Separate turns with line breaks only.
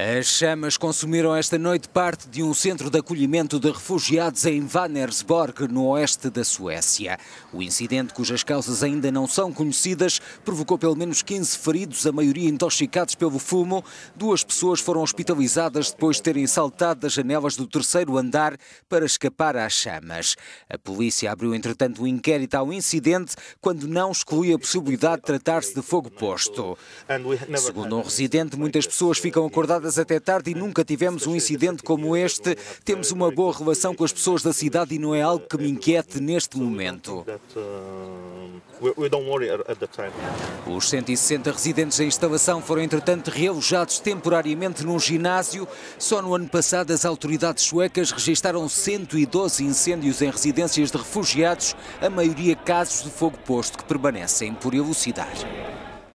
As chamas consumiram esta noite parte de um centro de acolhimento de refugiados em Vanersborg, no oeste da Suécia. O incidente, cujas causas ainda não são conhecidas, provocou pelo menos 15 feridos, a maioria intoxicados pelo fumo. Duas pessoas foram hospitalizadas depois de terem saltado das janelas do terceiro andar para escapar às chamas. A polícia abriu, entretanto, um inquérito ao incidente quando não exclui a possibilidade de tratar-se de fogo posto. Segundo um residente, muitas pessoas ficam acordadas horas até tarde e nunca tivemos um incidente como este. Temos uma boa relação com as pessoas da cidade e não é algo que me inquiete neste momento. Os 160 residentes em instalação foram, entretanto, realojados temporariamente num ginásio. Só no ano passado, as autoridades suecas registaram 112 incêndios em residências de refugiados, a maioria casos de fogo posto que permanecem por elucidar.